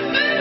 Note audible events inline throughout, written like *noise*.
Bye.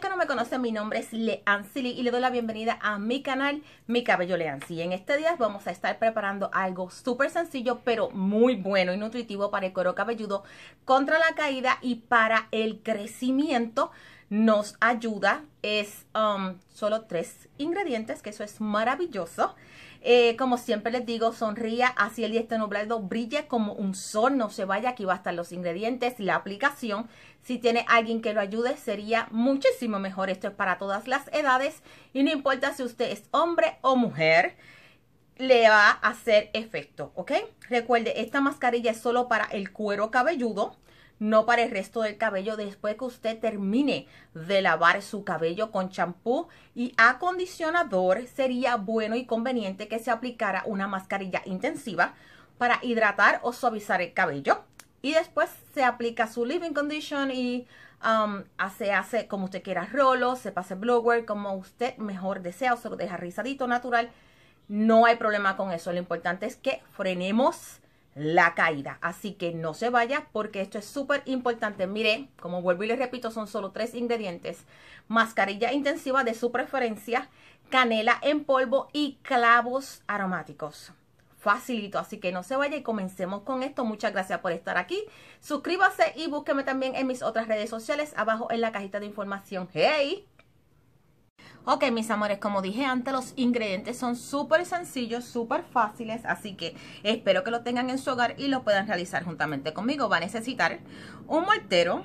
que no me conocen, mi nombre es Silly y le doy la bienvenida a mi canal, Mi Cabello si En este día vamos a estar preparando algo súper sencillo, pero muy bueno y nutritivo para el cuero cabelludo, contra la caída y para el crecimiento. Nos ayuda, es um, solo tres ingredientes, que eso es maravilloso. Eh, como siempre les digo, sonría así el día nublado, brilla como un sol, no se vaya, aquí va a estar los ingredientes, la aplicación. Si tiene alguien que lo ayude, sería muchísimo mejor. Esto es para todas las edades y no importa si usted es hombre o mujer le va a hacer efecto, ¿ok? Recuerde, esta mascarilla es solo para el cuero cabelludo no para el resto del cabello después que usted termine de lavar su cabello con champú y acondicionador, sería bueno y conveniente que se aplicara una mascarilla intensiva para hidratar o suavizar el cabello. Y después se aplica su living condition y se um, hace como usted quiera rolo, se pase blower, como usted mejor desea o se lo deja rizadito, natural. No hay problema con eso. Lo importante es que frenemos la caída. Así que no se vaya porque esto es súper importante. Mire, como vuelvo y les repito, son solo tres ingredientes. Mascarilla intensiva de su preferencia, canela en polvo y clavos aromáticos. Facilito, así que no se vaya y comencemos con esto. Muchas gracias por estar aquí. Suscríbase y búsqueme también en mis otras redes sociales abajo en la cajita de información. ¡Hey! Ok, mis amores, como dije antes, los ingredientes son súper sencillos, súper fáciles, así que espero que lo tengan en su hogar y lo puedan realizar juntamente conmigo. Va a necesitar un mortero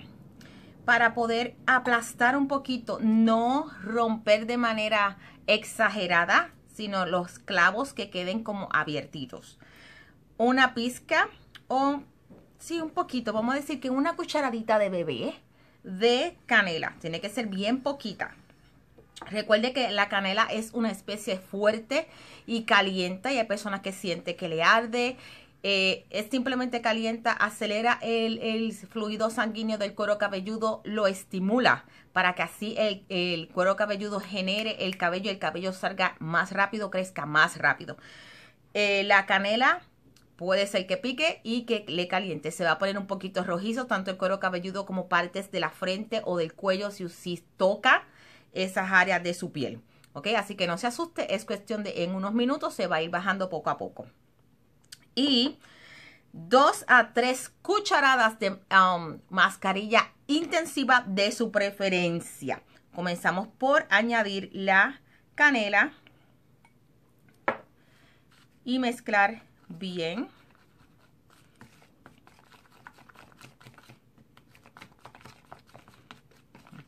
para poder aplastar un poquito, no romper de manera exagerada, sino los clavos que queden como abiertitos. Una pizca o, sí, un poquito, vamos a decir que una cucharadita de bebé de canela. Tiene que ser bien poquita Recuerde que la canela es una especie fuerte y calienta y hay personas que sienten que le arde. Eh, es simplemente calienta, acelera el, fluido sanguíneo del cuero cabelludo, lo estimula para que así el, cuero cabelludo genere el cabello y el cabello salga más rápido, crezca más rápido. Eh, la canela puede ser que pique y que le caliente. Se va a poner un poquito rojizo, tanto el cuero cabelludo como partes de la frente o del cuello si, si toca esas áreas de su piel. ¿Ok? Así que no se asuste, es cuestión de en unos minutos se va a ir bajando poco a poco. Y dos a tres cucharadas de um, mascarilla intensiva de su preferencia. Comenzamos por añadir la canela y mezclar bien.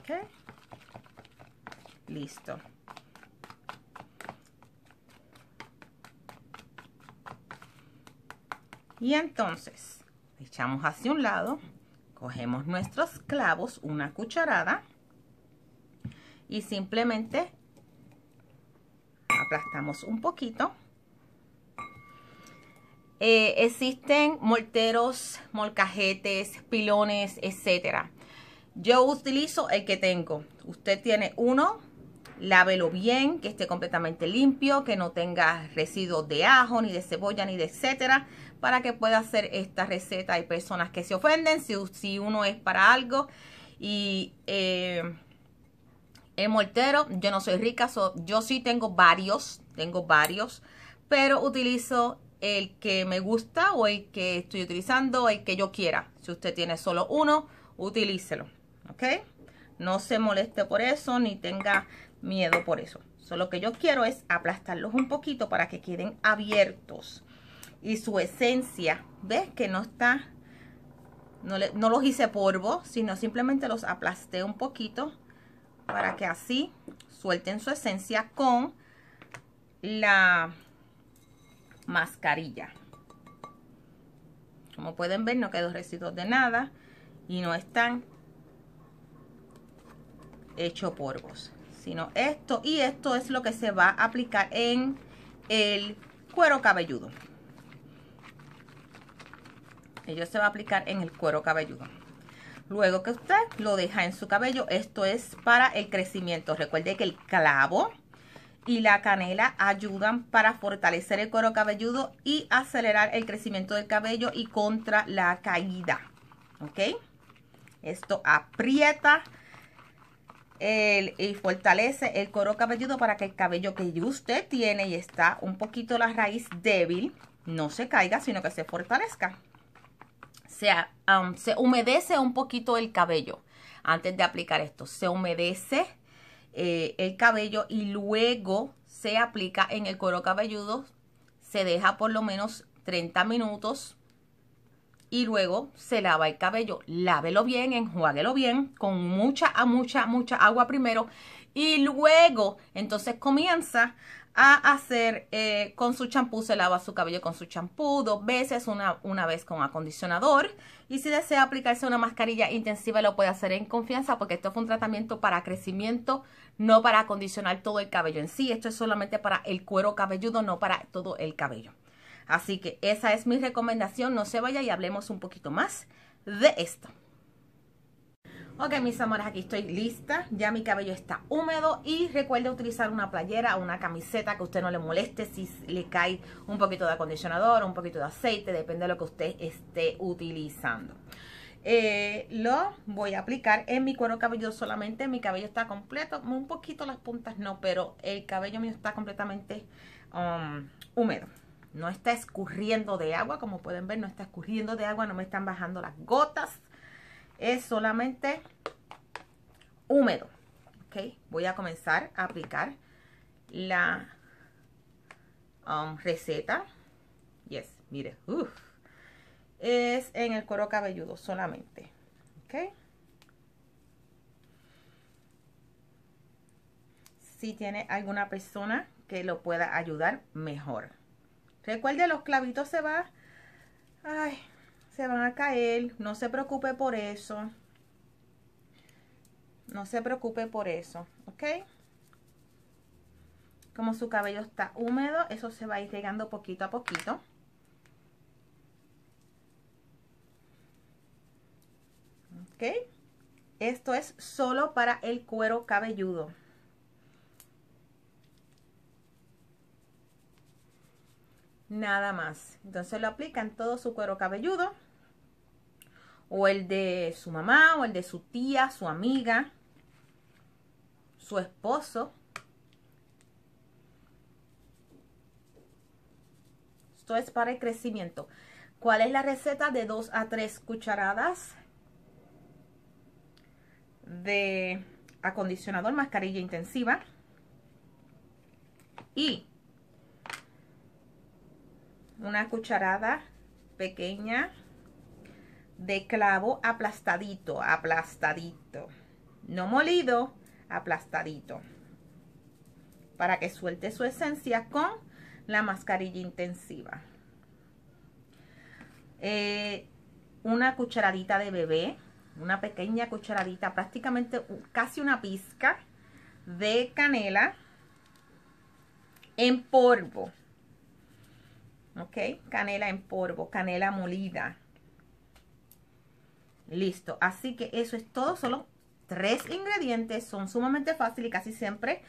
Okay. Listo. Y entonces, echamos hacia un lado, cogemos nuestros clavos, una cucharada, y simplemente aplastamos un poquito. Eh, existen molteros, molcajetes, pilones, etcétera. Yo utilizo el que tengo. Usted tiene uno, lávelo bien, que esté completamente limpio, que no tenga residuos de ajo, ni de cebolla, ni de etcétera, para que pueda hacer esta receta. Hay personas que se ofenden si, uno es para algo y... el eh, mortero, yo no soy rica, yo sí tengo varios, tengo varios, pero utilizo el que me gusta o el que estoy utilizando el que yo quiera. Si usted tiene solo uno, utilícelo, ¿ok? No se moleste por eso, ni tenga miedo por eso. solo que yo quiero es aplastarlos un poquito para que queden abiertos. Y su esencia, ¿ves? Que no está, no, le, los hice polvo, sino simplemente los aplasté un poquito para que así suelten su esencia con la mascarilla. Como pueden ver, no quedó residuos de nada y no están hecho polvos sino esto. Y esto es lo que se va a aplicar en el cuero cabelludo. Ello se va a aplicar en el cuero cabelludo. Luego que usted lo deja en su cabello, esto es para el crecimiento. Recuerde que el clavo y la canela ayudan para fortalecer el cuero cabelludo y acelerar el crecimiento del cabello y contra la caída. ¿Ok? Esto aprieta el, y fortalece el coro cabelludo para que el cabello que usted tiene y está un poquito la raíz débil no se caiga, sino que se fortalezca. Se, ah, um, se humedece un poquito el cabello antes de aplicar esto. Se humedece eh, el cabello y luego se aplica en el coro cabelludo. Se deja por lo menos 30 minutos y luego se lava el cabello. Lávelo bien, enjuáguelo bien con mucha, mucha, mucha agua primero y luego entonces comienza a hacer eh, con su champú, se lava su cabello con su champú dos veces, una, una vez con acondicionador y si desea aplicarse una mascarilla intensiva lo puede hacer en confianza porque esto fue un tratamiento para crecimiento, no para acondicionar todo el cabello en sí, esto es solamente para el cuero cabelludo, no para todo el cabello. Así que esa es mi recomendación, no se vaya y hablemos un poquito más de esto. Ok, mis amores, aquí estoy lista. Ya mi cabello está húmedo y recuerde utilizar una playera o una camiseta que a usted no le moleste si le cae un poquito de acondicionador, un poquito de aceite, depende de lo que usted esté utilizando. Eh, lo voy a aplicar en mi cuero cabelludo solamente. Mi cabello está completo, un poquito las puntas no, pero el cabello mío está completamente um, húmedo no está escurriendo de agua, como pueden ver, no está escurriendo de agua, no me están bajando las gotas, es solamente húmedo, ¿ok? Voy a comenzar a aplicar la um, receta, yes, mire, es en el cuero cabelludo solamente, Si tiene alguna persona que lo pueda ayudar, mejor. Recuerde, los clavitos se van, ay, se van a caer. No se preocupe por eso. No se preocupe por eso, ¿ok? Como su cabello está húmedo, eso se va a ir llegando poquito a poquito. ¿Ok? Esto es solo para el cuero cabelludo. nada más. Entonces lo aplica en todo su cuero cabelludo, o el de su mamá, o el de su tía, su amiga, su esposo. Esto es para el crecimiento. ¿Cuál es la receta? De 2 a 3 cucharadas de acondicionador, mascarilla intensiva. Y una cucharada pequeña de clavo aplastadito, aplastadito. No molido, aplastadito. Para que suelte su esencia con la mascarilla intensiva. Eh, una cucharadita de bebé, una pequeña cucharadita, prácticamente casi una pizca de canela en polvo. ¿ok? Canela en polvo, canela molida. Listo, así que eso es todo, solo tres ingredientes, son sumamente fáciles y casi siempre,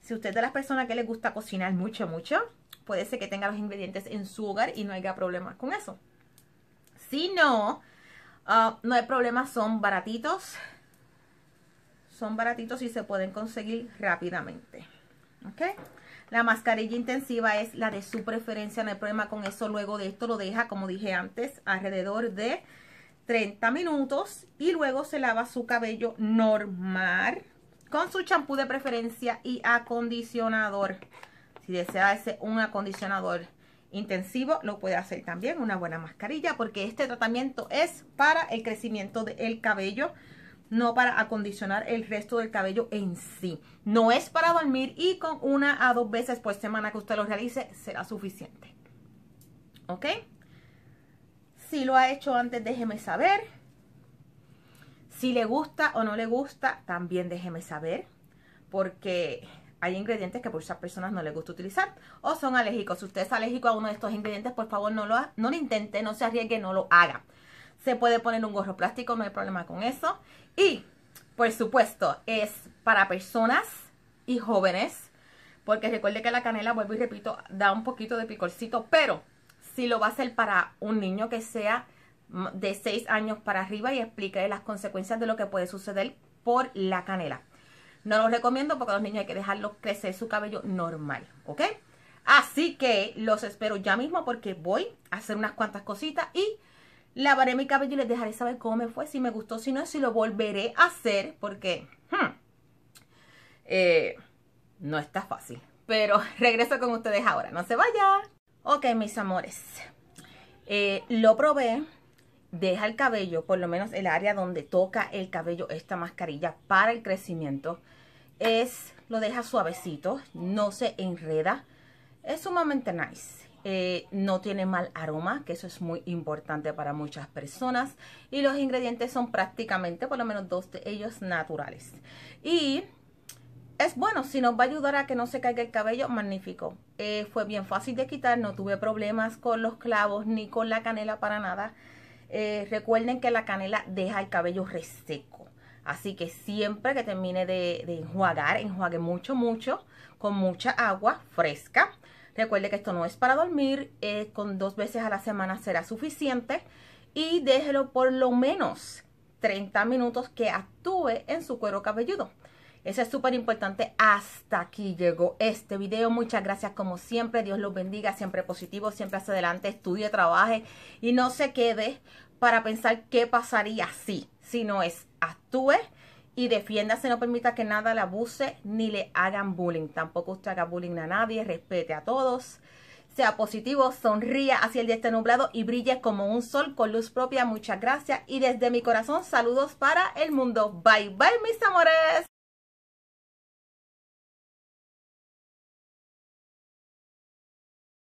si usted es de las personas que le gusta cocinar mucho, mucho, puede ser que tenga los ingredientes en su hogar y no haya problemas con eso. Si no, ah, no hay problema, son baratitos, son baratitos y se pueden conseguir rápidamente, ¿ok? La mascarilla intensiva es la de su preferencia, no hay problema con eso. Luego de esto lo deja, como dije antes, alrededor de 30 minutos y luego se lava su cabello normal con su champú de preferencia y acondicionador. Si desea ese, un acondicionador intensivo, lo puede hacer también una buena mascarilla porque este tratamiento es para el crecimiento del cabello no para acondicionar el resto del cabello en sí. No es para dormir y con una a dos veces por semana que usted lo realice será suficiente. ¿Ok? Si lo ha hecho antes, déjeme saber. Si le gusta o no le gusta, también déjeme saber. Porque hay ingredientes que por muchas personas no les gusta utilizar o son alérgicos. Si usted es alérgico a uno de estos ingredientes, por favor no lo, no lo intente, no se arriesgue, no lo haga se puede poner un gorro plástico, no hay problema con eso. Y, por supuesto, es para personas y jóvenes, porque recuerde que la canela, vuelvo y repito, da un poquito de picorcito, pero si lo va a hacer para un niño que sea de 6 años para arriba y explique las consecuencias de lo que puede suceder por la canela. No lo recomiendo porque a los niños hay que dejarlo crecer su cabello normal, ¿ok? Así que los espero ya mismo porque voy a hacer unas cuantas cositas y lavaré mi cabello y les dejaré saber cómo me fue, si me gustó, si no, si lo volveré a hacer, porque hmm, eh, no está fácil. Pero *laughs* regreso con ustedes ahora, no se vayan! Ok, mis amores, eh, lo probé, deja el cabello, por lo menos el área donde toca el cabello esta mascarilla para el crecimiento, es lo deja suavecito, no se enreda, es sumamente nice. Eh, no tiene mal aroma, que eso es muy importante para muchas personas. Y los ingredientes son prácticamente, por lo menos dos de ellos, naturales. Y es bueno, si nos va a ayudar a que no se caiga el cabello, magnífico. Eh, fue bien fácil de quitar, no tuve problemas con los clavos ni con la canela para nada. Eh, recuerden que la canela deja el cabello reseco. Así que siempre que termine de enjuagar, enjuague mucho, mucho, con mucha agua fresca. Recuerde que esto no es para dormir, eh, con dos veces a la semana será suficiente y déjelo por lo menos 30 minutos que actúe en su cuero cabelludo. Eso es súper importante. Hasta aquí llegó este video. Muchas gracias como siempre. Dios los bendiga. Siempre positivo, siempre hacia adelante. Estudie, trabaje y no se quede para pensar qué pasaría si. Si no es, actúe y defiéndase, no permita que nada la abuse ni le hagan bullying. Tampoco usted haga bullying a nadie, respete a todos. Sea positivo, sonría hacia el día este nublado y brille como un sol con luz propia. Muchas gracias y desde mi corazón saludos para el mundo. Bye bye mis amores.